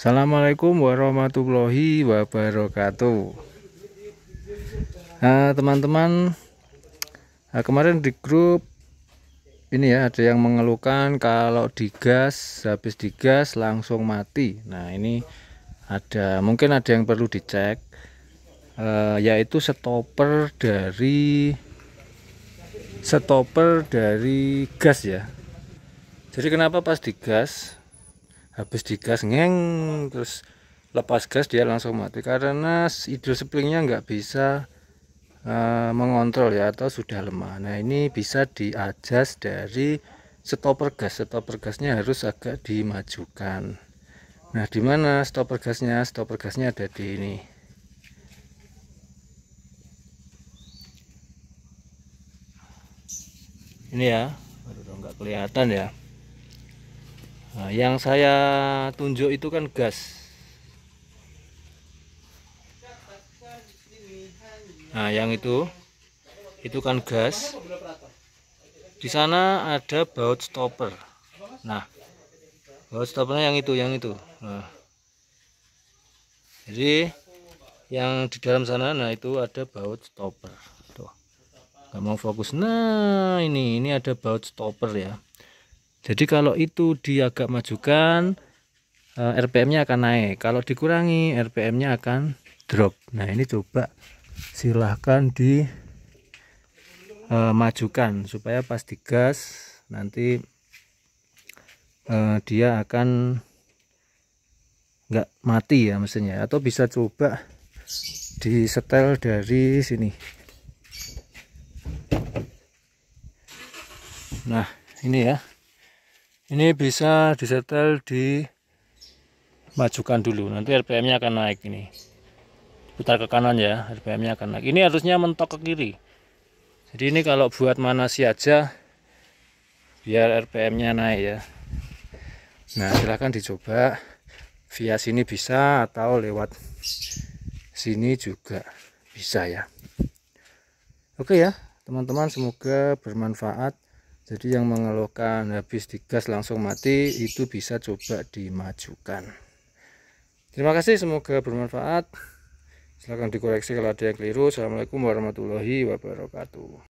Assalamualaikum warahmatullahi wabarakatuh Nah teman-teman nah, Kemarin di grup Ini ya ada yang mengeluhkan Kalau digas Habis digas langsung mati Nah ini ada Mungkin ada yang perlu dicek eh, Yaitu stopper dari Stopper dari gas ya Jadi kenapa pas digas habis digas ngeng terus lepas gas dia langsung mati karena hidro springnya nggak bisa uh, mengontrol ya atau sudah lemah nah ini bisa diajas dari stopper gas stopper gasnya harus agak dimajukan nah dimana stopper gasnya stopper gasnya ada di ini ini ya baru nggak kelihatan ya Nah, yang saya tunjuk itu kan gas. Nah, yang itu itu kan gas. Di sana ada baut stopper. Nah, baut stoppernya yang itu, yang itu. Nah. Jadi yang di dalam sana nah itu ada baut stopper. Tuh. Gak mau fokus. Nah, ini ini ada baut stopper ya. Jadi kalau itu dia agak majukan eh, RPM-nya akan naik. Kalau dikurangi RPM-nya akan drop. Nah, ini coba silahkan di uh, majukan supaya pas digas nanti uh, dia akan nggak mati ya mesinnya atau bisa coba di setel dari sini. Nah, ini ya ini bisa disetel di majukan dulu nanti RPM nya akan naik ini putar ke kanan ya RPM nya akan naik ini harusnya mentok ke kiri jadi ini kalau buat mana sih aja biar RPM nya naik ya nah silahkan dicoba via sini bisa atau lewat sini juga bisa ya oke ya teman-teman semoga bermanfaat jadi yang mengeluhkan habis digas langsung mati itu bisa coba dimajukan terima kasih semoga bermanfaat silahkan dikoreksi kalau ada yang keliru assalamualaikum warahmatullahi wabarakatuh